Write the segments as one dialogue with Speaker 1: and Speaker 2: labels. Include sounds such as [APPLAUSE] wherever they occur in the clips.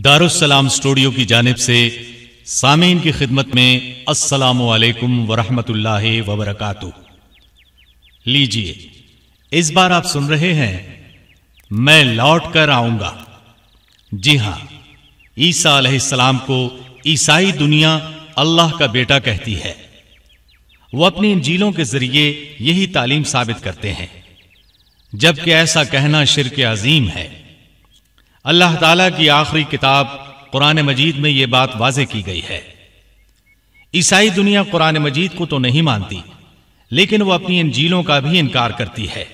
Speaker 1: दारुसलाम studio की जानब से सामीन की खिदमत में असलकम वरहमतुल्लाह वबरकू लीजिए इस बार आप सुन रहे हैं मैं लौट कर आऊंगा जी हां ईसा सलाम को ईसाई दुनिया अल्लाह का बेटा कहती है वो अपनी इंजीलों के जरिए यही तालीम साबित करते हैं जबकि ऐसा कहना शिरक अजीम है अल्लाह ताला की आखिरी किताब कुरान मजीद में यह बात वाजे की गई है ईसाई दुनिया कुरान मजीद को तो नहीं मानती लेकिन वह अपनी इन जीलों का भी इनकार करती है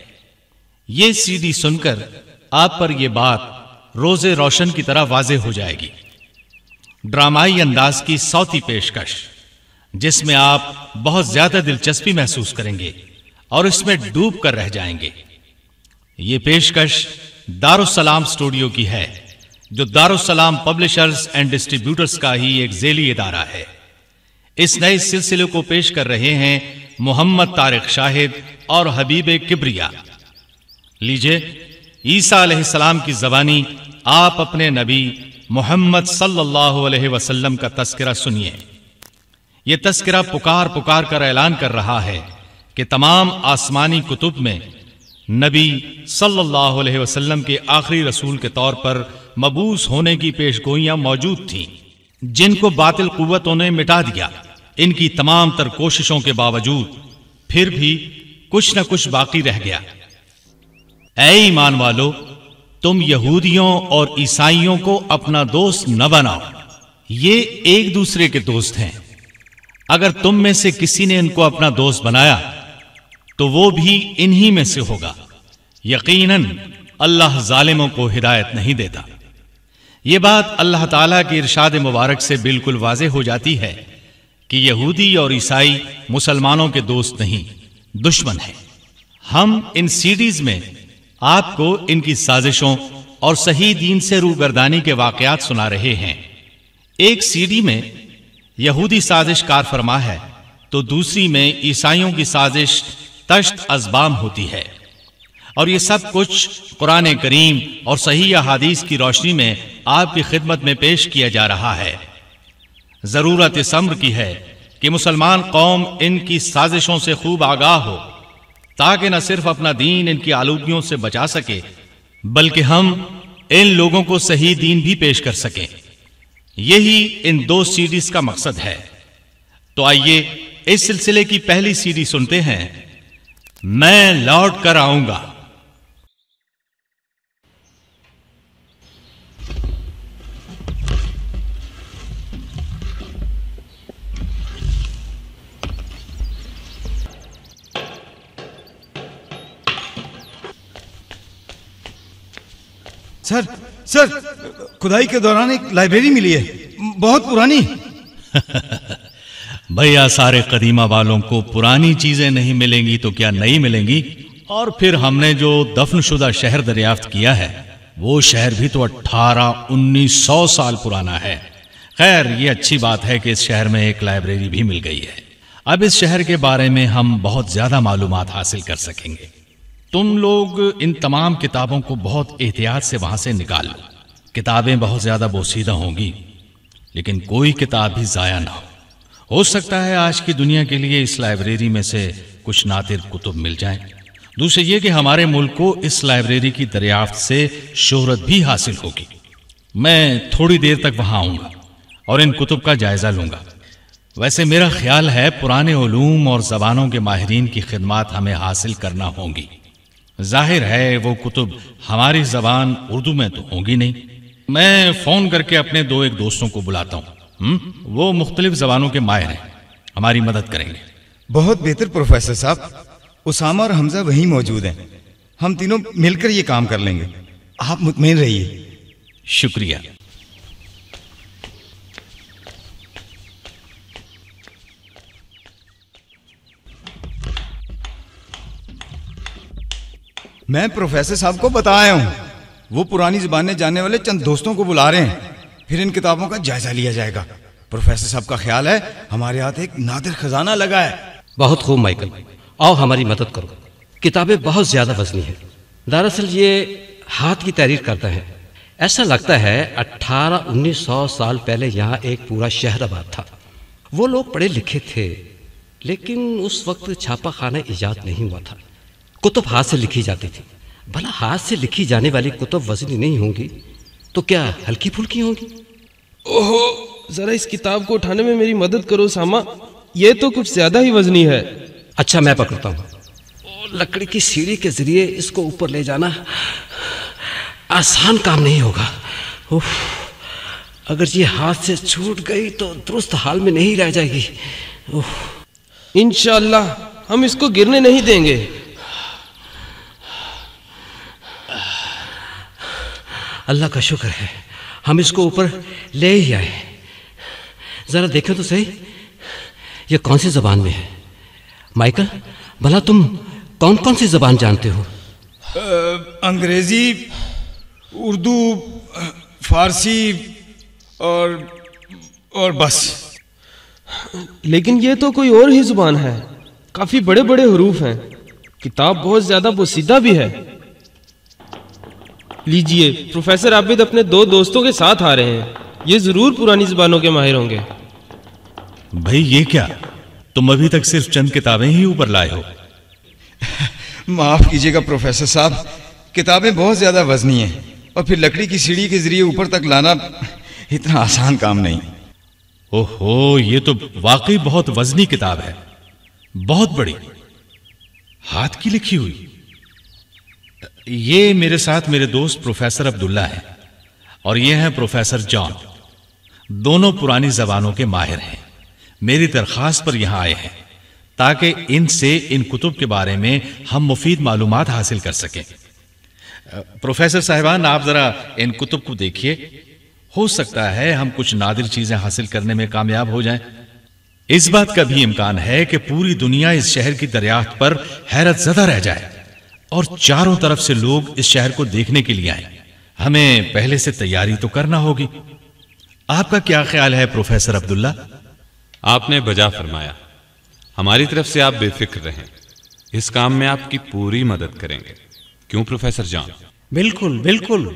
Speaker 1: ये सीधी सुनकर आप पर यह बात रोजे रोशन की तरह वाजे हो जाएगी ड्रामाई अंदाज की सौती पेशकश जिसमें आप बहुत ज्यादा दिलचस्पी महसूस करेंगे और इसमें डूब कर रह जाएंगे ये पेशकश दारुसलाम स्टूडियो की है जो दारुसलाम पब्लिशर्स एंड डिस्ट्रीब्यूटर्स का ही एक जेली इदारा है इस नए सिलसिले को पेश कर रहे हैं मोहम्मद तारिक शाहिद और हबीब किबरिया लीजिए ईसा सलाम की जबानी आप अपने नबी मोहम्मद सल्लल्लाहु अलैहि वसल्लम का तस्करा सुनिए यह तस्करा पुकार पुकार कर ऐलान कर रहा है कि तमाम आसमानी कुतुब में नबी सल्लल्लाहु अलैहि वसल्लम के आखिरी रसूल के तौर पर मबूस होने की पेशगोइयां मौजूद थीं जिनको बातिल कुतों ने मिटा दिया इनकी तमाम तर कोशिशों के बावजूद फिर भी कुछ न कुछ बाकी रह गया ऐ ईमान वालो तुम यहूदियों और ईसाइयों को अपना दोस्त न बनाओ ये एक दूसरे के दोस्त हैं अगर तुम में से किसी ने इनको अपना दोस्त बनाया तो वो भी इन्हीं में से होगा यकीनन अल्लाह जालिमों को हिदायत नहीं देता ये बात अल्लाह ताला की इरशाद मुबारक से बिल्कुल वाज हो जाती है कि यहूदी और ईसाई मुसलमानों के दोस्त नहीं दुश्मन है हम इन सीरीज में आपको इनकी साजिशों और सही दीन से गर्दानी के वाकयात सुना रहे हैं एक सीडी में यहूदी साजिश कार फरमा है तो दूसरी में ईसाइयों की साजिश तश्त अजबाम होती है और ये सब कुछ कुरान करीम और सही अहादीस की रोशनी में आपकी खिदमत में पेश किया जा रहा है जरूरत इस अम्र की है कि मुसलमान कौम इनकी साजिशों से खूब आगाह हो ताकि न सिर्फ अपना दीन इनकी आलूगियों से बचा सके बल्कि हम इन लोगों को सही दीन भी पेश कर सकें यही इन दो सीरीज का मकसद है तो आइए इस सिलसिले की पहली सीरीज सुनते हैं मैं लौट कर आऊंगा सर सर खुदाई के दौरान एक लाइब्रेरी मिली है बहुत पुरानी [LAUGHS] भैया सारे कदीमा वालों को पुरानी चीजें नहीं मिलेंगी तो क्या नई मिलेंगी और फिर हमने जो दफनशुदा शहर दरियाफ्त किया है वो शहर भी तो अट्ठारह उन्नीस सौ साल पुराना है खैर ये अच्छी बात है कि इस शहर में एक लाइब्रेरी भी मिल गई है अब इस शहर के बारे में हम बहुत ज्यादा मालूम हासिल कर सकेंगे तुम लोग इन तमाम किताबों को बहुत एहतियात से वहां से निकाल लो किताबें बहुत ज्यादा बोसीदा होंगी लेकिन कोई किताब भी जाया ना हो हो सकता है आज की दुनिया के लिए इस लाइब्रेरी में से कुछ नातिर कुतुब मिल जाएं। दूसरे ये कि हमारे मुल्क को इस लाइब्रेरी की दरियाफ्त से शोहरत भी हासिल होगी मैं थोड़ी देर तक वहां आऊंगा और इन कुतुब का जायजा लूंगा वैसे मेरा ख्याल है पुराने ओलूम और जबानों के माहरीन की खिदमत हमें हासिल करना होंगी जाहिर है वो कुतुब हमारी जबान उर्दू में तो होंगी नहीं मैं फोन करके अपने दो एक दोस्तों को बुलाता हूँ हम्म? वो मुख्तलिफ जबानों के माहिर हैं हमारी मदद करेंगे बहुत बेहतर प्रोफेसर साहब उसामा और हमजा वहीं मौजूद हैं हम तीनों मिलकर ये काम कर लेंगे आप मुतमिन रहिए शुक्रिया मैं प्रोफेसर साहब को बताया हूं वो पुरानी जुबान जानने वाले चंद दोस्तों को बुला रहे हैं फिर इन किताबों का जायजा लिया जाएगा प्रोफेसर साहब का ख्याल है हमारे हाथ एक नादिर खजाना लगा है बहुत खूब माइकल आओ हमारी मदद करो किताबें बहुत ज्यादा वजनी है दरअसल ये हाथ की तहरीर करता है ऐसा लगता है 18-1900 साल पहले यहाँ एक पूरा शहर आबाद था वो लोग पढ़े लिखे थे लेकिन उस वक्त छापा खाना ईजाद नहीं हुआ था कुतुब हाथ से लिखी जाती थी भला हाथ से लिखी जाने वाली कुतुब वजनी नहीं होंगी तो क्या हल्की फुल्की होगी ओहो जरा इस किताब को उठाने में मेरी मदद करो सामा यह तो कुछ ज्यादा ही वजनी है अच्छा मैं पकड़ता हूँ लकड़ी की सीढ़ी के जरिए इसको ऊपर ले जाना आसान काम नहीं होगा उफ, अगर ये हाथ से छूट गई तो दुरुस्त हाल में नहीं
Speaker 2: रह जाएगी इनशाला हम इसको गिरने नहीं देंगे अल्लाह
Speaker 1: का शुक्र है हम इसको ऊपर ले ही आए ज़रा देखो तो सही ये कौन सी जबान में है माइकल भला तुम कौन कौन सी जबान जानते हो
Speaker 2: अंग्रेजी उर्दू फारसी और और बस लेकिन ये तो कोई और ही जुबान है काफ़ी बड़े बड़े हरूफ हैं किताब बहुत ज़्यादा बोसीदा भी है लीजिए प्रोफेसर आबिद अपने दो दोस्तों के साथ आ रहे हैं ये जरूर पुरानी जबानों के माहिर होंगे
Speaker 1: भाई ये क्या तुम अभी तक सिर्फ चंद किताबें ही ऊपर लाए हो [LAUGHS] माफ कीजिएगा प्रोफेसर साहब किताबें बहुत ज्यादा वजनी हैं और फिर लकड़ी की सीढ़ी के जरिए ऊपर तक लाना [LAUGHS] इतना आसान काम नहीं ओहो ये तो वाकई बहुत वजनी किताब है बहुत बड़ी हाथ की लिखी हुई ये मेरे साथ मेरे दोस्त प्रोफेसर अब्दुल्ला है और ये हैं प्रोफेसर जॉन दोनों पुरानी जबानों के माहिर हैं मेरी दरख्वास्त पर यहां आए हैं ताकि इनसे इन कुतुब के बारे में हम मुफीद मालूम हासिल कर सकें प्रोफेसर साहिबान आप जरा इन कुतुब को देखिए हो सकता है हम कुछ नादिर चीजें हासिल करने में कामयाब हो जाएं। इस बात का भी इम्कान है कि पूरी दुनिया इस शहर की दरियात पर हैरत जदा रह जाए और चारों तरफ से लोग इस शहर को देखने के लिए आए हमें पहले से तैयारी तो करना होगी आपका क्या ख्याल है प्रोफेसर अब्दुल्ला
Speaker 3: आपने बजा फरमाया हमारी तरफ से आप बेफिक्र रहें इस काम में आपकी पूरी मदद करेंगे क्यों प्रोफेसर जॉन
Speaker 4: बिल्कुल बिल्कुल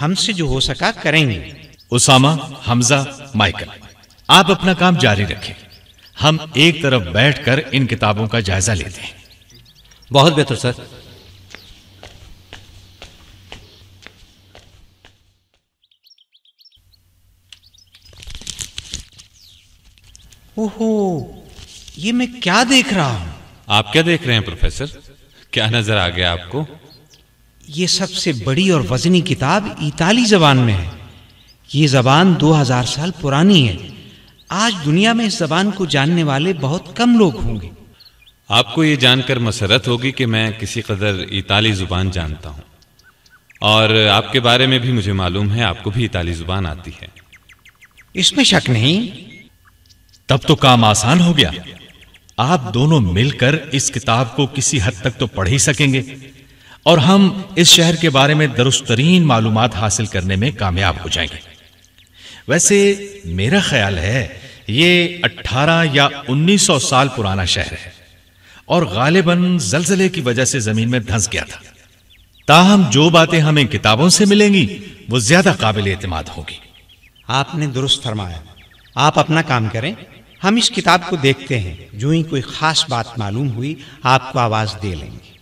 Speaker 4: हमसे जो हो सका करेंगे उसामा हमजा
Speaker 3: माइकल आप अपना काम जारी रखें
Speaker 1: हम एक तरफ बैठकर इन किताबों का जायजा लेते हैं बहुत बेहतर सर
Speaker 4: ओहो ये मैं क्या देख रहा हूं
Speaker 3: आप क्या देख रहे हैं प्रोफेसर क्या नजर आ गया आपको
Speaker 4: ये सबसे बड़ी और वजनी किताब इताली जबान में है ये जबान 2000 साल पुरानी है आज दुनिया में इस जबान को जानने वाले बहुत कम लोग होंगे
Speaker 3: आपको ये जानकर मसरत होगी कि मैं किसी कदर इताली जुबान जानता हूँ और आपके बारे में भी मुझे मालूम है आपको भी इताली जुबान आती है
Speaker 4: इसमें शक नहीं तब
Speaker 1: तो काम आसान हो गया आप दोनों मिलकर इस किताब को किसी हद तक तो पढ़ ही सकेंगे और हम इस शहर के बारे में दरुस्तरीन मालूम हासिल करने में कामयाब हो जाएंगे वैसे मेरा ख्याल है ये 18 या 1900 साल पुराना शहर है और गालिबन जलजले की वजह से जमीन में धंस गया था ताहम जो बातें हमें किताबों से मिलेंगी वो ज्यादा
Speaker 4: काबिल एतमाद होगी आपने दुरुस्त फरमाया आप अपना काम करें हम इस किताब को देखते हैं जो ही कोई खास बात मालूम हुई आपको आवाज दे लेंगे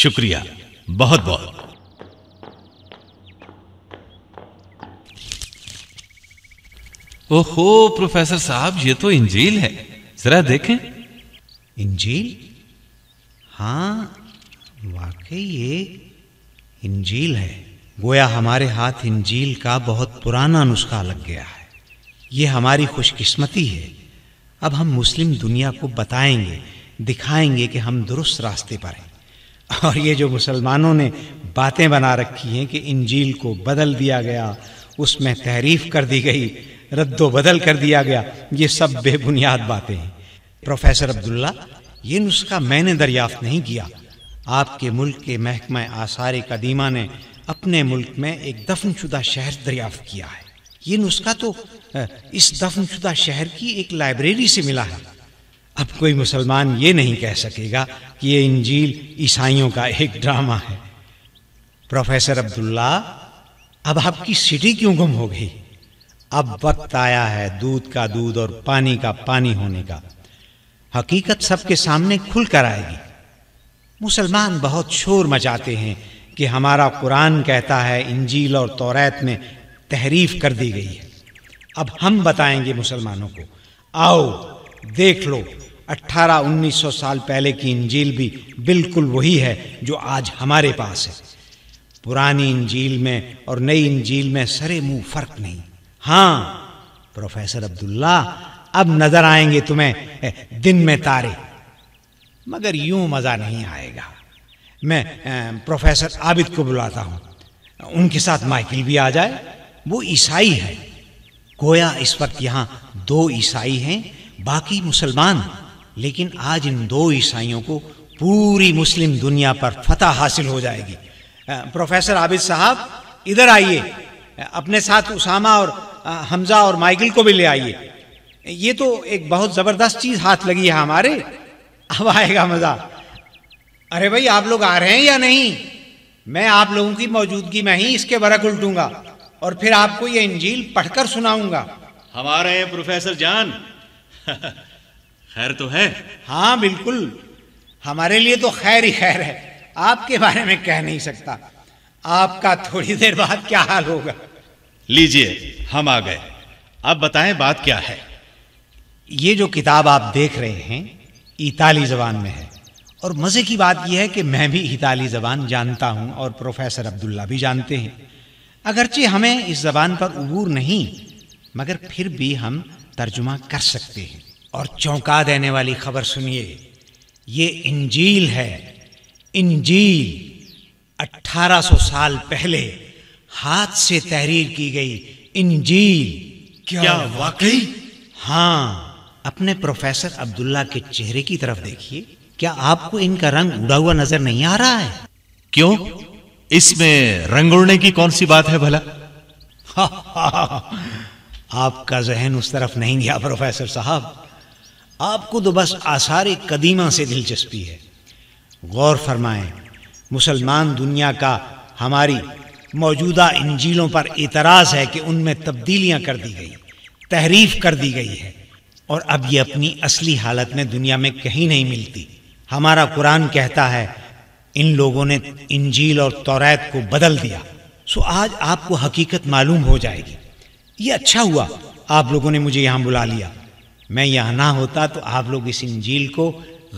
Speaker 4: शुक्रिया बहुत बहुत
Speaker 3: ओहो प्रोफेसर साहब ये तो इंजील है जरा देखें इंजील हाँ
Speaker 4: वाकई ये इंजील है गोया हमारे हाथ इंजील का बहुत पुराना नुस्खा लग गया है ये हमारी खुशकिस्मती है अब हम मुस्लिम दुनिया को बताएंगे दिखाएंगे कि हम दुरुस्त रास्ते पर हैं और ये जो मुसलमानों ने बातें बना रखी हैं कि इंजील को बदल दिया गया उसमें तहरीफ कर दी गई रद्दो बदल कर दिया गया ये सब बेबुनियाद बातें हैं प्रोफेसर अब्दुल्ला ये नुस्खा मैंने दरियाफ्त नहीं किया आपके मुल्क के महकमा आसार कदीमा ने अपने मुल्क में एक दफनशुदा शहर दरियाफ्त किया है ये नुस्खा तो [LAUGHS] इस दफनशुदा शहर की एक लाइब्रेरी से मिला है अब कोई मुसलमान ये नहीं कह सकेगा कि यह इंजील ईसाइयों का एक ड्रामा है प्रोफेसर अब्दुल्ला अब आपकी सिटी क्यों गुम हो गई अब वक्त आया है दूध का दूध और पानी का पानी होने का हकीकत सबके सामने खुल कर आएगी मुसलमान बहुत शोर मचाते हैं कि हमारा कुरान कहता है इंजील और तौरात में तहरीफ कर दी गई है अब हम बताएंगे मुसलमानों को आओ देख लो 18-1900 साल पहले की इंजील भी बिल्कुल वही है जो आज हमारे पास है पुरानी इंजील में और नई इंजील में सरे मुंह फर्क नहीं हाँ प्रोफेसर अब्दुल्ला अब नजर आएंगे तुम्हें दिन में तारे मगर यूं मजा नहीं आएगा मैं प्रोफेसर आबिद को बुलाता हूं उनके साथ माइकिल भी आ जाए वो ईसाई है गोया इस वक्त यहाँ दो ईसाई हैं बाकी मुसलमान लेकिन आज इन दो ईसाइयों को पूरी मुस्लिम दुनिया पर फतह हासिल हो जाएगी प्रोफेसर आबिद साहब इधर आइए अपने साथ उसामा और हमजा और माइकल को भी ले आइए ये तो एक बहुत जबरदस्त चीज हाथ लगी है हमारे अब आएगा मजा अरे भाई आप लोग आ रहे हैं या नहीं मैं आप लोगों की मौजूदगी में ही इसके बरक उल्टूंगा और फिर आपको ये इंजील पढ़कर सुनाऊंगा
Speaker 1: हमारे प्रोफेसर जान
Speaker 4: खैर तो है हाँ बिल्कुल हमारे लिए तो खैर ही खैर है आपके बारे में कह नहीं सकता आपका थोड़ी देर बाद क्या हाल होगा
Speaker 1: लीजिए हम आ गए अब बताएं बात क्या है
Speaker 4: ये जो किताब आप देख रहे हैं इताली जबान में है और मज़े की बात यह है कि मैं भी इताली जबान जानता हूं और प्रोफेसर अब्दुल्ला भी जानते हैं अगरचे हमें इस जबान पर अबूर नहीं मगर फिर भी हम तर्जुमा कर सकते हैं और चौंका देने वाली खबर सुनिए ये इंजील है इंजील 1800 साल पहले हाथ से तहरीर की गई इंजील क्या, क्या वाकई हाँ अपने प्रोफेसर अब्दुल्ला के चेहरे की तरफ देखिए क्या आपको इनका रंग उड़ा हुआ नजर नहीं आ रहा है क्यों इसमें रंग उड़ने की कौन सी बात है भला [LAUGHS] आपका जहन उस तरफ नहीं गया प्रोफेसर साहब आपको तो बस आसार कदीमा से दिलचस्पी है गौर फरमाएं मुसलमान दुनिया का हमारी मौजूदा इंजीलों पर इतराज है कि उनमें तब्दीलियां कर दी गई तहरीफ कर दी गई है और अब ये अपनी असली हालत में दुनिया में कहीं नहीं मिलती हमारा कुरान कहता है इन लोगों ने इंजील और तौरात को बदल दिया सो आज आपको हकीकत मालूम हो जाएगी ये अच्छा हुआ आप लोगों ने मुझे यहाँ बुला लिया मैं यहाँ ना होता तो आप लोग इस इंजील को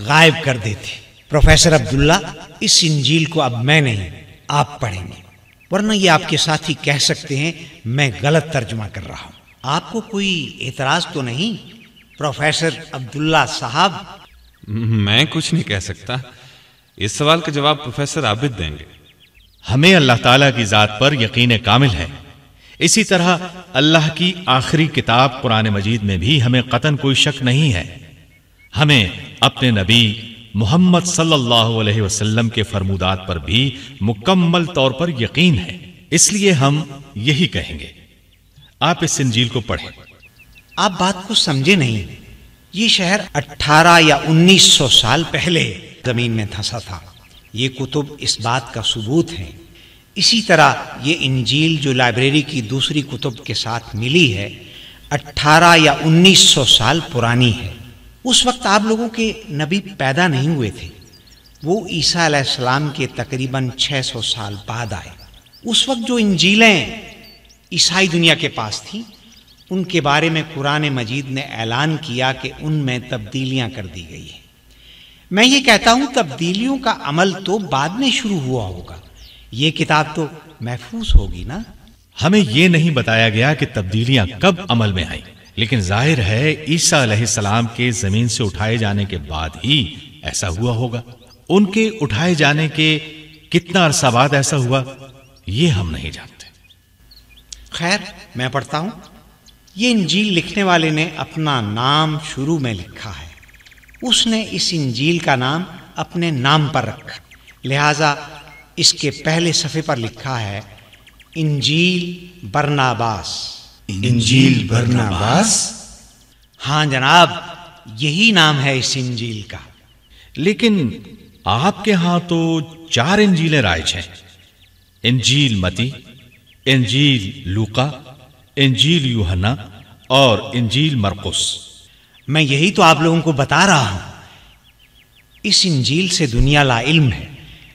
Speaker 4: गायब कर देते प्रोफेसर अब्दुल्ला इस इंजील को अब मैं नहीं आप पढ़ेंगे वरना ये आपके साथ ही कह सकते हैं मैं गलत तर्जमा कर रहा हूँ आपको कोई एतराज तो नहीं प्रोफेसर अब्दुल्ला साहब
Speaker 3: मैं कुछ नहीं कह सकता इस सवाल का जवाब प्रोफेसर आबिद देंगे हमें अल्लाह ताला की जात पर यकीन कामिल है
Speaker 1: इसी तरह अल्लाह की आखिरी किताब कुरान मजीद में भी हमें कतन कोई शक नहीं है हमें अपने नबी मोहम्मद सल्लल्लाहु अलैहि वसल्लम के फरमूदात पर भी मुकम्मल तौर पर यकीन है इसलिए हम यही
Speaker 4: कहेंगे आप इस इंजील को पढ़ें आप बात को समझे नहीं ये शहर 18 या 1900 साल पहले जमीन में धंसा था ये कुतुब इस बात का सबूत है इसी तरह ये इंजील जो लाइब्रेरी की दूसरी कुतुब के साथ मिली है 18 या 1900 साल पुरानी है उस वक्त आप लोगों के नबी पैदा नहीं हुए थे वो ईसा सलाम के तकरीबन 600 साल बाद आए उस वक्त जो इंजीलें ईसाई दुनिया के पास थी उनके बारे में कुरान मजीद ने ऐलान किया कि उनमें तब्दीलियां कर दी गई हैं मैं ये कहता हूं तब्दीलियों का अमल तो बाद में शुरू हुआ होगा ये किताब तो महफूज होगी ना हमें
Speaker 1: यह नहीं बताया गया कि तब्दीलियां कब अमल में आई लेकिन जाहिर है ईसा सलाम के जमीन से उठाए जाने के बाद ही ऐसा हुआ होगा उनके उठाए
Speaker 4: जाने के कितना अरसा बाद ऐसा हुआ ये हम नहीं जानते खैर मैं पढ़ता हूं ये इंजील लिखने वाले ने अपना नाम शुरू में लिखा है उसने इस इंजील का नाम अपने नाम पर रखा लिहाजा इसके पहले सफ़े पर लिखा है इंजील बरनाबास
Speaker 2: इंजील बरनाबास
Speaker 4: हाँ जनाब यही नाम है इस इंजील का लेकिन आपके यहां तो
Speaker 1: चार इंजीलें राइज हैं इंजील मती इंजील
Speaker 4: लूका इंजील यूहना और इंजील मरकुस मैं यही तो आप लोगों को बता रहा हूं इस इंजील से दुनिया ला इल्म है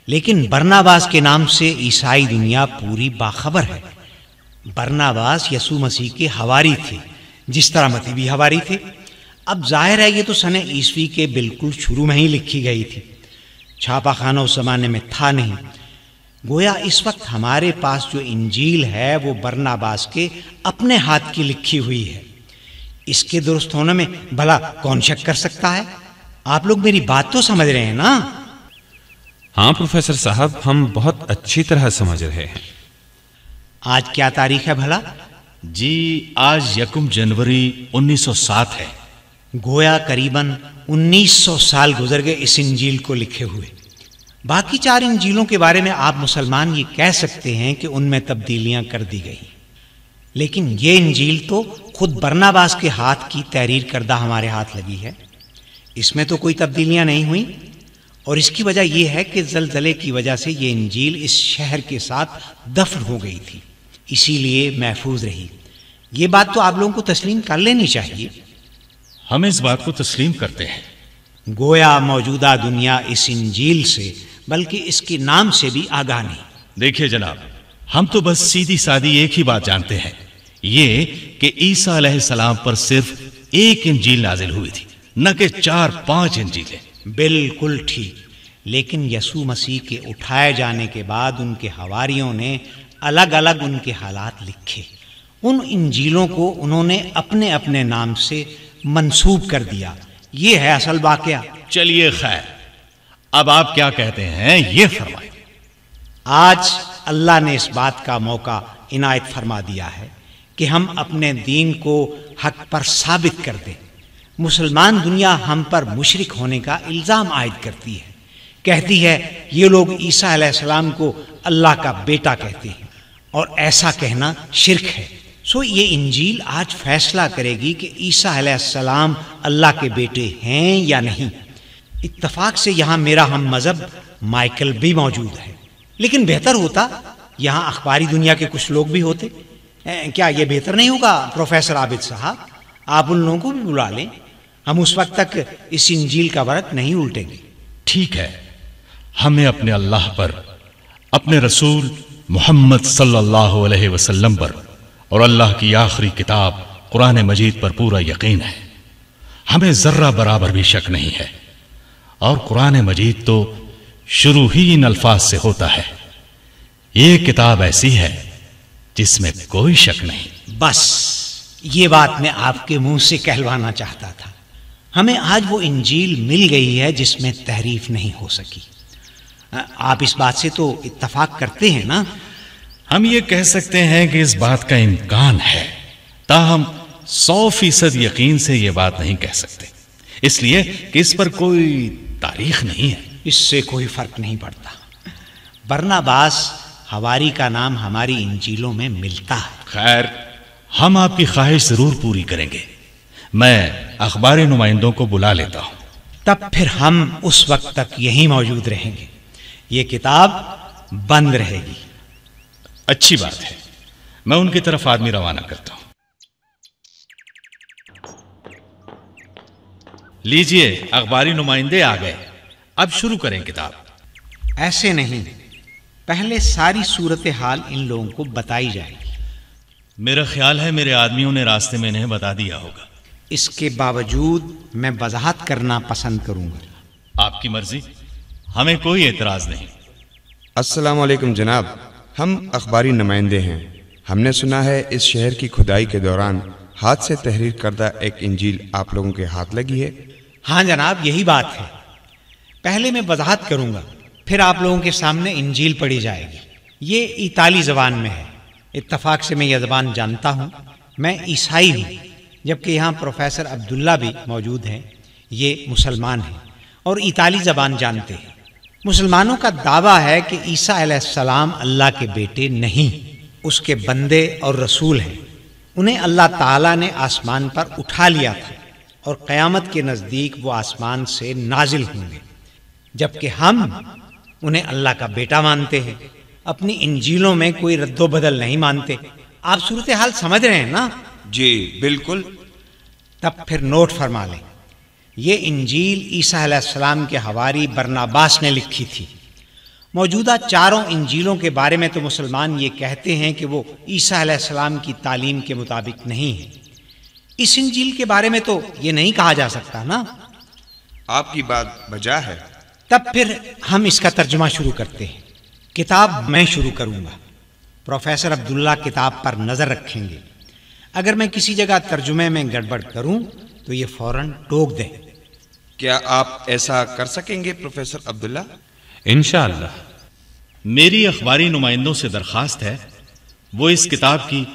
Speaker 4: लेकिन बरनाबास के नाम से ईसाई दुनिया पूरी बाखबर है बरनाबास यसु मसीह के हवारी थे जिस तरह मती भी हवारी थे अब जाहिर है ये तो सने ईस्वी के बिल्कुल शुरू में ही लिखी गई थी छापा खाना उस जमाने में था नहीं गोया इस वक्त हमारे पास जो इंजील है वो बरनाबास के अपने हाथ की लिखी हुई है इसके दुरुस्त होने में भला कौन शक कर सकता है आप लोग मेरी बात तो समझ रहे हैं ना
Speaker 3: हाँ प्रोफेसर साहब हम बहुत अच्छी तरह समझ रहे हैं
Speaker 4: आज क्या तारीख है भला जी आज यकुम जनवरी 1907 है गोया करीबन 1900 साल गुजर गए इस इंजील को लिखे हुए बाकी चार इंजीलों के बारे में आप मुसलमान ये कह सकते हैं कि उनमें तब्दीलियां कर दी गई लेकिन ये इंजील तो खुद बरनाबास के हाथ की तहरीर करदा हमारे हाथ लगी है इसमें तो कोई तब्दीलियां नहीं हुई और इसकी वजह यह है कि जलजले की वजह से यह इंजील इस शहर के साथ दफन हो गई थी इसीलिए महफूज रही ये बात तो आप लोगों को तस्लीम कर लेनी चाहिए हम इस बात को तस्लीम करते हैं गोया मौजूदा दुनिया इस इंजील से बल्कि इसके नाम से भी आगाह नहीं देखिए जनाब हम तो बस सीधी सादी एक ही बात
Speaker 1: जानते हैं ये कि ईसा सलाम पर सिर्फ एक इंजील नाजिल हुई
Speaker 4: थी न कि चार पांच इंजीलें बिल्कुल ठीक लेकिन यसु मसीह के उठाए जाने के बाद उनके हवारियों ने अलग अलग उनके हालात लिखे उन इंजीलों को उन्होंने अपने अपने नाम से मंसूब कर दिया ये है असल वाक्य चलिए खैर अब आप क्या कहते हैं ये फरमाए आज अल्लाह ने इस बात का मौका इनायत फरमा दिया है कि हम अपने दीन को हक पर साबित कर दें मुसलमान दुनिया हम पर मुशरक होने का इल्ज़ाम आयद करती है कहती है ये लोग ईसा आसमाम को अल्लाह का बेटा कहते हैं और ऐसा कहना शिरक है सो ये इंजील आज फैसला करेगी कि ईसा सलाम अल्लाह के बेटे हैं या नहीं इत्तफाक से यहाँ मेरा हम मज़हब माइकल भी मौजूद है लेकिन बेहतर होता यहां अखबारी दुनिया के कुछ लोग भी होते क्या यह बेहतर नहीं होगा प्रोफेसर आबिद साहब आप उन लोगों को भी बुला लें हम उस वक्त तक इस इंजील का वर्क नहीं उल्टेंगे ठीक है
Speaker 1: हमें अपने अल्लाह पर अपने रसूल मोहम्मद सल्लल्लाहु अलैहि वसल्लम पर और अल्लाह की आखिरी किताब कुरान मजीद पर पूरा यकीन है हमें जर्रा बराबर भी शक नहीं है और कुरान मजीद तो शुरू ही इन अल्फाज से होता है ये किताब ऐसी है जिसमें कोई
Speaker 4: शक नहीं बस ये बात मैं आपके मुंह से कहलवाना चाहता था हमें आज वो इंजील मिल गई है जिसमें तहरीफ नहीं हो सकी आप इस बात से तो इत्तफाक करते हैं ना हम ये कह सकते हैं कि इस बात
Speaker 1: का इम्कान है ताहम सौ फीसद यकीन से ये बात नहीं कह सकते
Speaker 4: इसलिए कि इस पर कोई तारीख नहीं है इससे कोई फर्क नहीं पड़ता बरनाबास हवारी का नाम हमारी इंजीलों में मिलता है
Speaker 1: खैर हम आपकी ख्वाहिश जरूर पूरी करेंगे
Speaker 4: मैं अखबारी नुमाइंदों को बुला लेता हूं तब फिर हम उस वक्त तक यही मौजूद रहेंगे ये किताब बंद रहेगी अच्छी बात है मैं उनकी
Speaker 1: तरफ आदमी रवाना करता हूं
Speaker 4: लीजिए अखबारी नुमाइंदे आ गए अब शुरू करें किताब ऐसे नहीं पहले सारी सूरत हाल इन लोगों को बताई जाएगी मेरा ख्याल है मेरे आदमियों ने रास्ते में इन्हें बता दिया होगा इसके बावजूद
Speaker 2: मैं वजाहत करना पसंद करूंगा
Speaker 1: आपकी मर्जी हमें कोई एतराज नहीं
Speaker 2: अस्सलाम वालेकुम जनाब हम अखबारी नुमाइंदे हैं हमने सुना है इस शहर की खुदाई के दौरान हाथ से तहरीर करदा एक इंजील आप लोगों के हाथ लगी है हाँ जनाब यही बात है पहले मैं वजाहत करूंगा फिर आप लोगों
Speaker 4: के सामने इंजील पढ़ी जाएगी ये इताली जबान में है इतफाक़ से मैं यह जबान जानता हूँ मैं ईसाई हूँ जबकि यहाँ प्रोफेसर अब्दुल्ला भी मौजूद हैं ये मुसलमान हैं और इताली जबान जानते हैं मुसलमानों का दावा है कि ईसा सलाम अल्लाह के बेटे नहीं उसके बंदे और रसूल हैं उन्हें अल्लाह ताला ने आसमान पर उठा लिया था और क़यामत के नज़दीक वो आसमान से नाजिल होंगे जबकि हम उन्हें अल्लाह का बेटा मानते हैं अपनी इंजीलों में कोई रद्दो बदल नहीं मानते आप सूरत हाल समझ रहे हैं ना
Speaker 2: जी बिल्कुल
Speaker 4: तब फिर नोट फरमा लें ये इंजील ईसा के हवारी बरनाबास ने लिखी थी मौजूदा चारों इंजीलों के बारे में तो मुसलमान ये कहते हैं कि वो ईसा की तालीम के मुताबिक नहीं है इस इंजील के बारे में तो ये नहीं कहा जा सकता ना
Speaker 2: आपकी बात बजा है
Speaker 4: तब फिर हम इसका तर्जमा शुरू करते हैं किताब मैं शुरू करूंगा प्रोफेसर अब्दुल्ला किताब पर नज़र रखेंगे अगर मैं किसी जगह तर्जुमे में गड़बड़ करूं तो ये फौरन टोक दें
Speaker 2: क्या आप ऐसा कर सकेंगे प्रोफेसर अब्दुल्ला
Speaker 3: इनशाला
Speaker 1: मेरी अखबारी नुमाइंदों से दरखास्त है वो इस किताब की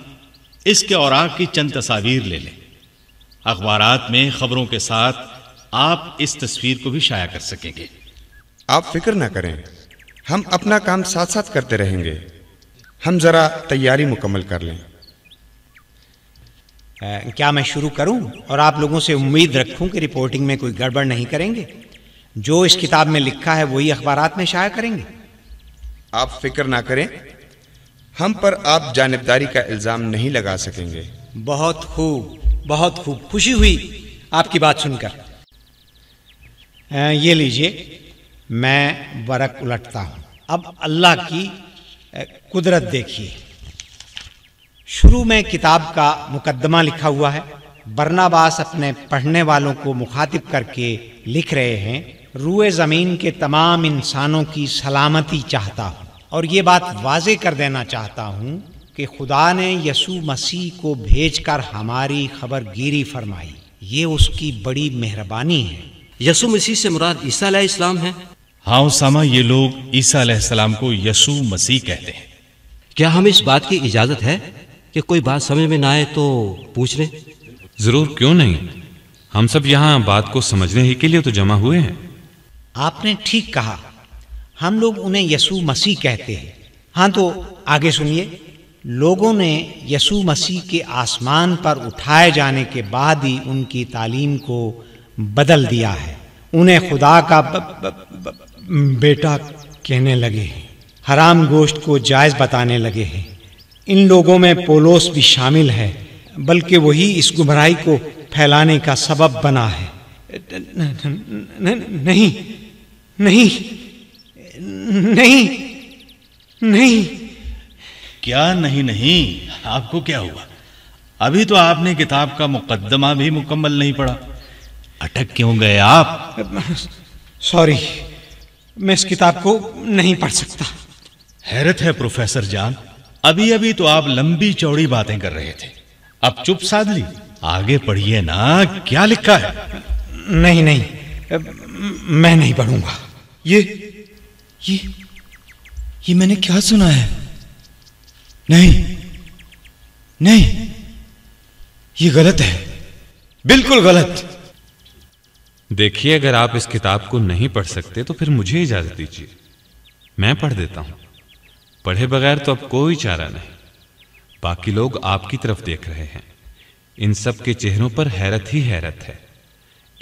Speaker 1: इसके और की चंद तस्वीर ले लें अखबार में खबरों के साथ आप इस तस्वीर को भी शाया कर सकेंगे
Speaker 2: आप फिक्र ना करें हम अपना काम साथ साथ करते रहेंगे हम ज़रा तैयारी मुकम्मल कर लें आ, क्या मैं शुरू करूं और आप लोगों से उम्मीद रखूं कि रिपोर्टिंग में कोई गड़बड़ नहीं करेंगे जो इस किताब में लिखा है वही अखबार में शाया करेंगे आप फिक्र ना करें हम पर आप जानबदारी का इल्ज़ाम नहीं लगा सकेंगे बहुत
Speaker 4: खूब बहुत खूब खुशी
Speaker 2: हुई आपकी बात सुनकर
Speaker 4: आ, ये लीजिए मैं बरक उलटता हूँ अब अल्लाह की कुदरत देखिए शुरू में किताब का मुकदमा लिखा हुआ है बरनाबास अपने पढ़ने वालों को मुखातिब करके लिख रहे हैं रूए ज़मीन के तमाम इंसानों की सलामती चाहता हूँ और ये बात वाजे कर देना चाहता हूँ कि खुदा ने यसु मसीह को भेजकर हमारी खबरगिरी फरमाई ये उसकी बड़ी मेहरबानी है यसु मसीह से मुराद ईसा इस्लाम है
Speaker 1: हाँ उसामा ये लोग ईसा सलाम को यसु मसीह कहते हैं क्या हम इस बात की इजाजत है कि कोई
Speaker 4: बात समझ में ना आए तो पूछ ले
Speaker 3: जरूर क्यों नहीं हम सब यहाँ बात को समझने ही के लिए तो जमा हुए हैं
Speaker 4: आपने ठीक कहा हम लोग उन्हें यसु मसीह कहते हैं हाँ तो आगे सुनिए लोगों ने यसु मसीह के आसमान पर उठाए जाने के बाद ही उनकी तालीम को बदल दिया है उन्हें खुदा का ब, ब, ब, बेटा कहने लगे हराम गोश्त को जायज़ बताने लगे हैं इन लोगों में पोलोस भी शामिल है बल्कि वही इस गुमराई को फैलाने का सबब बना है नहीं नहीं नहीं नहीं
Speaker 1: क्या नहीं नहीं आपको क्या हुआ अभी तो आपने किताब का मुकदमा भी मुकम्मल नहीं पढ़ा अटक क्यों गए आप सॉरी मैं इस किताब को नहीं पढ़ सकता हैरत है प्रोफेसर जान अभी अभी तो आप लंबी चौड़ी बातें कर रहे थे अब चुप साध ली आगे पढ़िए ना क्या लिखा है
Speaker 4: नहीं नहीं मैं नहीं पढ़ूंगा ये ये ये मैंने क्या सुना है नहीं नहीं ये गलत है बिल्कुल गलत
Speaker 3: देखिए अगर आप इस किताब को नहीं पढ़ सकते तो फिर मुझे इजाजत दीजिए मैं पढ़ देता हूं पढ़े बगैर तो अब कोई चारा नहीं बाकी लोग आपकी तरफ देख रहे हैं इन सब के चेहरों पर हैरत ही हैरत है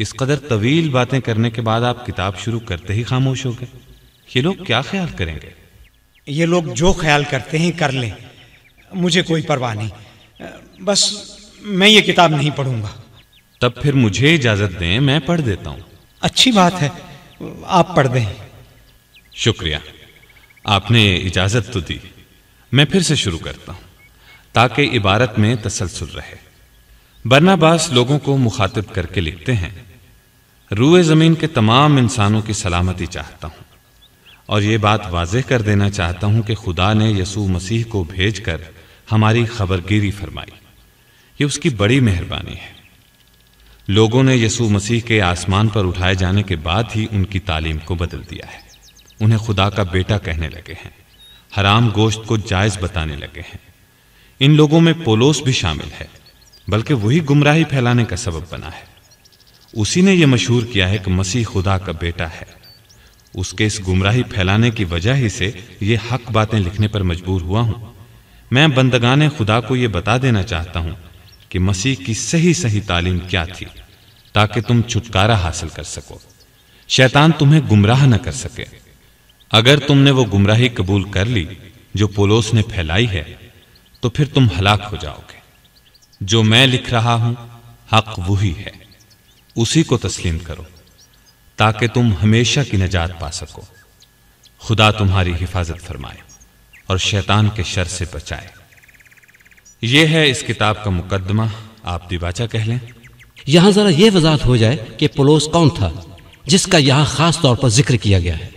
Speaker 3: इस कदर तवील बातें करने के बाद आप किताब शुरू करते ही खामोश हो गए ये लोग क्या ख्याल करेंगे
Speaker 4: ये लोग जो ख्याल करते हैं कर लें मुझे कोई परवाह नहीं बस मैं ये किताब नहीं पढ़ूंगा
Speaker 3: तब फिर मुझे इजाजत दें मैं पढ़ देता हूं
Speaker 4: अच्छी बात है आप पढ़ दें
Speaker 3: शुक्रिया आपने इजाजत तो दी मैं फिर से शुरू करता हूं ताकि इबारत में तसलसल रहे बरनाबास लोगों को मुखातिब करके लिखते हैं रूए ज़मीन के तमाम इंसानों की सलामती चाहता हूं और यह बात वाजह कर देना चाहता हूं कि खुदा ने यसू मसीह को भेजकर हमारी खबरगिरी फरमाई ये उसकी बड़ी मेहरबानी है लोगों ने यसु मसीह के आसमान पर उठाए जाने के बाद ही उनकी तालीम को बदल दिया है उन्हें खुदा का बेटा कहने लगे हैं हराम गोश्त को जायज बताने लगे हैं इन लोगों में पोलोस भी शामिल है बल्कि वही गुमराही फैलाने का सबब बना है उसी ने यह मशहूर किया है कि मसीह खुदा का बेटा है उसके इस गुमराही फैलाने की वजह ही से ये हक बातें लिखने पर मजबूर हुआ हूं मैं बंदगाने खुदा को यह बता देना चाहता हूं कि मसीह की सही सही तालीम क्या थी ताकि तुम छुटकारा हासिल कर सको शैतान तुम्हें गुमराह न कर सके अगर तुमने वो गुमराही कबूल कर ली जो पोलोस ने फैलाई है तो फिर तुम हलाक हो जाओगे जो मैं लिख रहा हूं हक वही है उसी को तस्लीम करो ताकि तुम हमेशा की नजात पा सको खुदा तुम्हारी हिफाजत फरमाए और शैतान के शर से बचाए यह है इस किताब का मुकदमा आप दिवाचा कह लें यहां जरा यह वजात हो जाए कि पलोस कौन था जिसका यहां खास तौर पर जिक्र किया गया है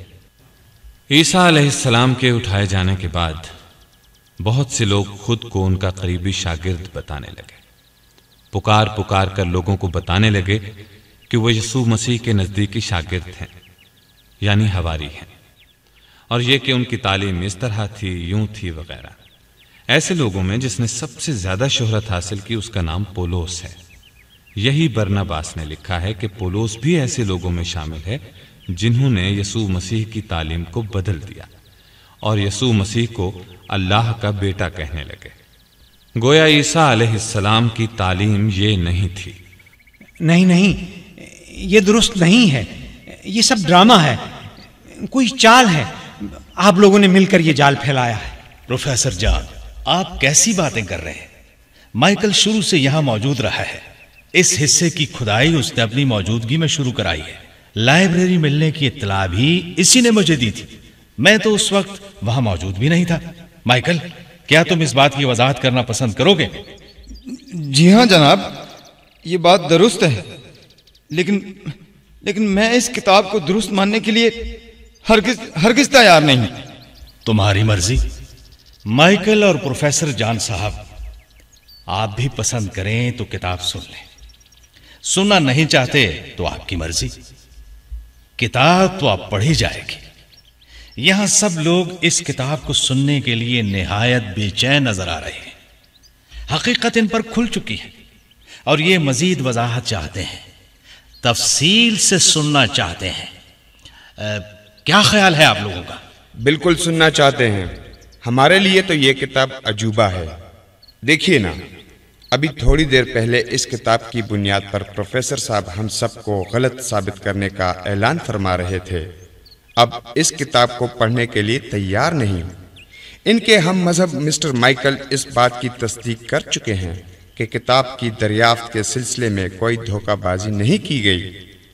Speaker 3: ईसा सलाम के उठाए जाने के बाद बहुत से लोग खुद को उनका करीबी शागिर्द बताने लगे पुकार पुकार कर लोगों को बताने लगे कि वह यसु मसीह के नज़दीकी शागिर्द हैं यानी हवारी हैं और यह कि उनकी तालीम इस तरह थी यूं थी वगैरह ऐसे लोगों में जिसने सबसे ज्यादा शोहरत हासिल की उसका नाम पोलोस है यही बर्नाबास ने लिखा है कि पोलोस भी ऐसे लोगों में शामिल है जिन्होंने यसु मसीह की तालीम को बदल दिया और यसु मसीह को अल्लाह का बेटा कहने लगे गोया ईसा आसलाम की तालीम ये नहीं थी
Speaker 4: नहीं नहीं ये दुरुस्त नहीं है ये सब ड्रामा है कोई चाल है आप लोगों ने मिलकर ये जाल फैलाया है प्रोफेसर जाल आप कैसी बातें कर रहे हैं
Speaker 1: माइकल शुरू से यहां मौजूद रहा है इस हिस्से की खुदाई उसने अपनी मौजूदगी में शुरू कराई है लाइब्रेरी मिलने की इतला भी इसी ने मुझे दी थी मैं तो उस वक्त वहां मौजूद भी नहीं था माइकल क्या तुम इस बात की वजाहत करना पसंद करोगे
Speaker 2: जी हाँ जनाब ये बात दुरुस्त है लेकिन लेकिन मैं इस किताब को दुरुस्त मानने के लिए हरगिज हरगिज तैयार नहीं
Speaker 1: तुम्हारी मर्जी माइकल और प्रोफेसर जान साहब आप भी पसंद करें तो किताब सुन लें सुनना नहीं चाहते तो आपकी मर्जी किताब तो आप पढ़ी जाएगी यहां सब लोग इस किताब को सुनने के लिए निहायत बेचैन नजर आ रहे हैं हकीकत इन पर खुल चुकी है और ये मजीद वजाहत चाहते हैं तफसील
Speaker 2: से सुनना चाहते हैं आ, क्या ख्याल है आप लोगों का बिल्कुल सुनना चाहते हैं हमारे लिए तो ये किताब अजूबा है देखिए ना अभी थोड़ी देर पहले इस किताब की बुनियाद पर प्रोफेसर साहब हम सबको गलत साबित करने का ऐलान फरमा रहे थे अब इस किताब को पढ़ने के लिए तैयार नहीं इनके हम मजहब मिस्टर माइकल इस बात की तस्दीक कर चुके हैं कि किताब की दरियाफ्त के सिलसिले में कोई धोखाबाजी नहीं की गई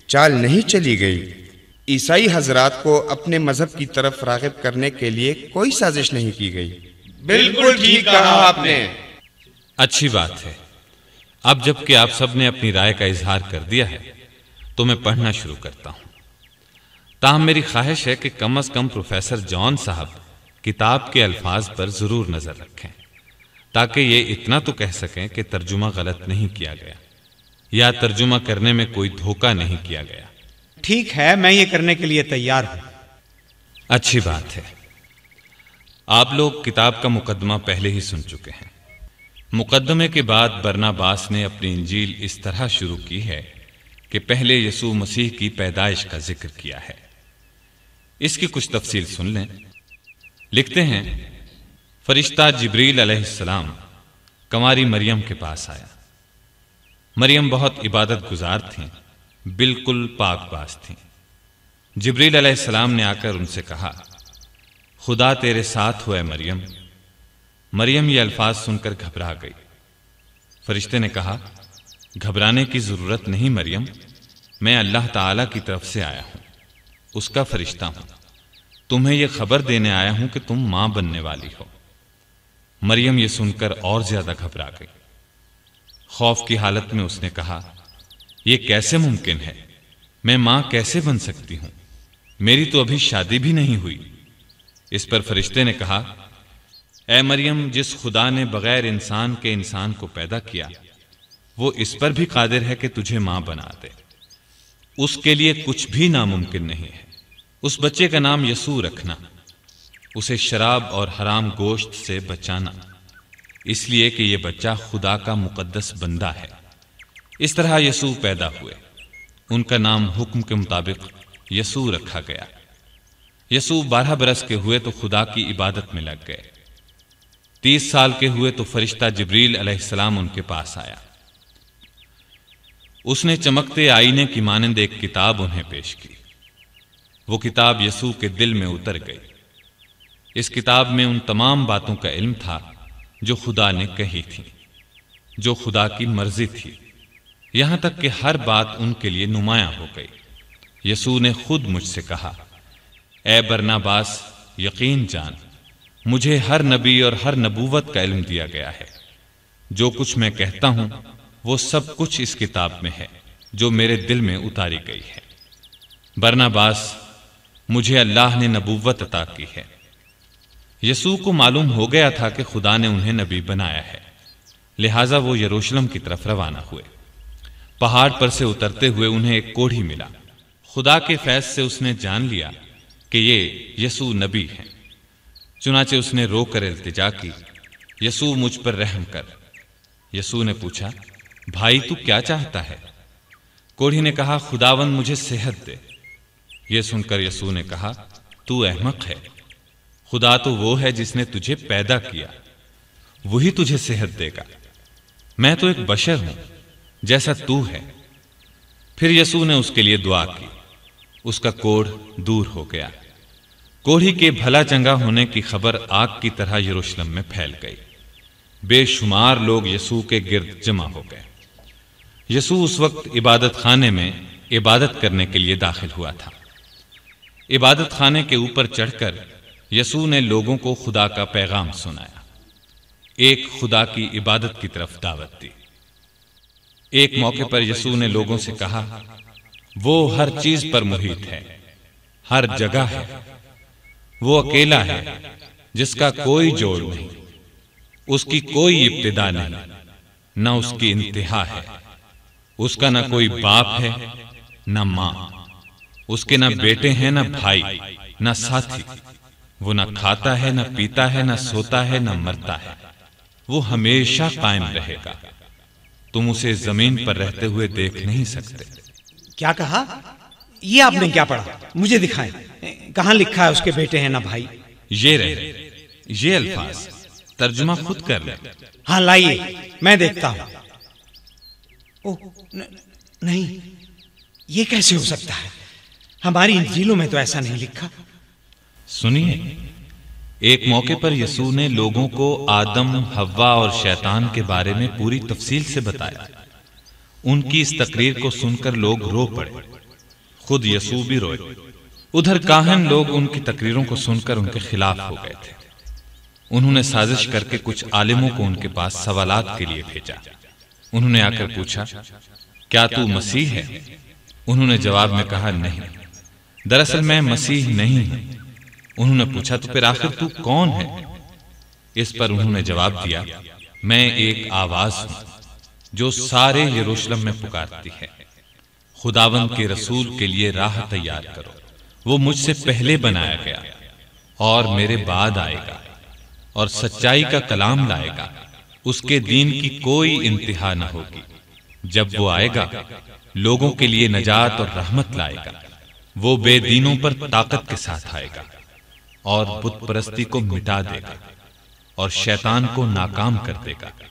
Speaker 2: चाल नहीं चली गई ईसाई हजरात को अपने मजहब की तरफ रागब करने
Speaker 3: के लिए कोई साजिश नहीं की गई
Speaker 2: बिल्कुल ठीक कहा आपने
Speaker 3: अच्छी बात है अब जबकि आप सबने अपनी राय का इजहार कर दिया है तो मैं पढ़ना शुरू करता हूं ताहम मेरी ख्वाहिश है कि कम अज कम प्रोफेसर जॉन साहब किताब के अल्फाज पर जरूर नजर रखें ताकि ये इतना तो कह सकें कि तर्जुमा गलत नहीं किया गया या तर्जुमा करने में कोई धोखा नहीं किया गया
Speaker 4: ठीक है मैं ये करने के लिए तैयार हूं
Speaker 3: अच्छी बात है आप लोग किताब का मुकदमा पहले ही सुन चुके हैं मुकदमे के बाद बरनाबास ने अपनी इंजील इस तरह शुरू की है कि पहले यसु मसीह की पैदाइश का जिक्र किया है इसकी कुछ तफसील सुन लें लिखते हैं फरिश्ता जिब्रील अलैहिस्सलाम कमारी मरियम के पास आया मरियम बहुत इबादत गुजार थीं बिल्कुल पाकबाज थी जबरील अलैहिस्सलाम ने आकर उनसे कहा खुदा तेरे साथ हुआ मरियम मरियम ये अल्फाज सुनकर घबरा गई फरिश्ते ने कहा घबराने की जरूरत नहीं मरियम मैं अल्लाह ताला की तरफ से आया हूं उसका फरिश्ता हूं तुम्हें यह खबर देने आया हूं कि तुम मां बनने वाली हो मरियम यह सुनकर और ज्यादा घबरा गई खौफ की हालत में उसने कहा ये कैसे मुमकिन है मैं मां कैसे बन सकती हूं मेरी तो अभी शादी भी नहीं हुई इस पर फरिश्ते ने कहा ए मरियम जिस खुदा ने बगैर इंसान के इंसान को पैदा किया वो इस पर भी कादिर है कि तुझे मां बना दे उसके लिए कुछ भी नामुमकिन नहीं है उस बच्चे का नाम यसू रखना उसे शराब और हराम गोश्त से बचाना इसलिए कि यह बच्चा खुदा का मुकद्दस बंदा है इस तरह यसू पैदा हुए उनका नाम हुक्म के मुताबिक यसू रखा गया यसू बारह बरस के हुए तो खुदा की इबादत में लग गए तीस साल के हुए तो फरिश्ता जबरील अलैहिस्सलाम उनके पास आया उसने चमकते आईने की मानंद एक किताब उन्हें पेश की वो किताब यसू के दिल में उतर गई इस किताब में उन तमाम बातों का इल्म था जो खुदा ने कही थी जो खुदा की मर्जी थी यहां तक कि हर बात उनके लिए नुमाया हो गई यसू ने खुद मुझसे कहा ए बरनाबास यकीन जान मुझे हर नबी और हर नबूवत का इल्म दिया गया है जो कुछ मैं कहता हूं वो सब कुछ इस किताब में है जो मेरे दिल में उतारी गई है बरनाबास मुझे अल्लाह ने नबूवत अता की है यसू को मालूम हो गया था कि खुदा ने उन्हें नबी बनाया है लिहाजा वो यरूशलम की तरफ रवाना हुए पहाड़ पर से उतरते हुए उन्हें एक कोढ़ी मिला खुदा के फैज से उसने जान लिया कि ये यसू नबी हैं चुनाचे उसने रो कर इल्तिजा की यसू मुझ पर रहम कर यसु ने पूछा भाई तू क्या चाहता है कोढ़ी ने कहा खुदावन मुझे सेहत दे यह सुनकर यसू ने कहा तू अहमक है खुदा तो वो है जिसने तुझे पैदा किया वही तुझे सेहत देगा मैं तो एक बशर हूं जैसा तू है फिर यसु ने उसके लिए दुआ की उसका कोढ़ दूर हो गया कोढ़ी के भला चंगा होने की खबर आग की तरह यरूशलेम में फैल गई बेशुमार लोग यसू के गिर्द जमा हो गए यसू उस वक्त इबादत खाने में इबादत करने के लिए दाखिल हुआ था इबादत खाने के ऊपर चढ़कर यसू ने लोगों को खुदा का पैगाम सुनाया एक खुदा की इबादत की तरफ दावत दी एक मौके पर यसू ने लोगों से कहा वो हर चीज पर मुहित है हर जगह है वो अकेला है जिसका कोई जोड़ नहीं उसकी कोई इब्तदा नहीं ना उसकी इंतहा है उसका ना कोई बाप है ना माँ उसके ना बेटे हैं ना भाई ना साथी वो ना खाता है ना पीता है ना सोता है ना मरता है वो हमेशा कायम रहेगा तुम उसे जमीन पर रहते हुए देख नहीं सकते क्या
Speaker 4: कहा ये आपने क्या पढ़ा मुझे दिखाएं कहा लिखा है उसके बेटे हैं ना भाई
Speaker 3: ये रहे ये अल्फाज तर्जुमा खुद कर ले हाँ लाइए मैं देखता हूं ओ
Speaker 4: न, नहीं ये कैसे हो सकता है हमारी इंजीलों में तो ऐसा नहीं लिखा
Speaker 3: सुनिए एक मौके पर यसू ने लोगों को आदम हवा और शैतान के बारे में पूरी तफसील से बताया उनकी इस तकरीर को सुनकर लोग रो पड़े खुद यसू भी रोए उधर काहन लोग उनकी तकरीरों को सुनकर उनके खिलाफ हो गए थे उन्होंने साजिश करके कुछ आलिमों को उनके पास सवालात के लिए भेजा उन्होंने आकर पूछा क्या तू मसीह है उन्होंने जवाब में कहा नहीं दरअसल मैं मसीह नहीं हूं उन्होंने पूछा तो फिर आखिर तू कौन है इस पर उन्होंने जवाब दिया मैं एक आवाज हूं जो सारे यरूशलेम में पुकारती है खुदावन के रसूल के लिए राह तैयार करो वो मुझसे पहले बनाया गया और मेरे बाद आएगा और सच्चाई का कलाम लाएगा उसके दीन की कोई इंतहा न होगी जब वो आएगा लोगों के लिए नजात और रहमत लाएगा वो बेदीनों पर ताकत के साथ आएगा और बुत परस्ती को मिटा देगा और शैतान को नाकाम कर देगा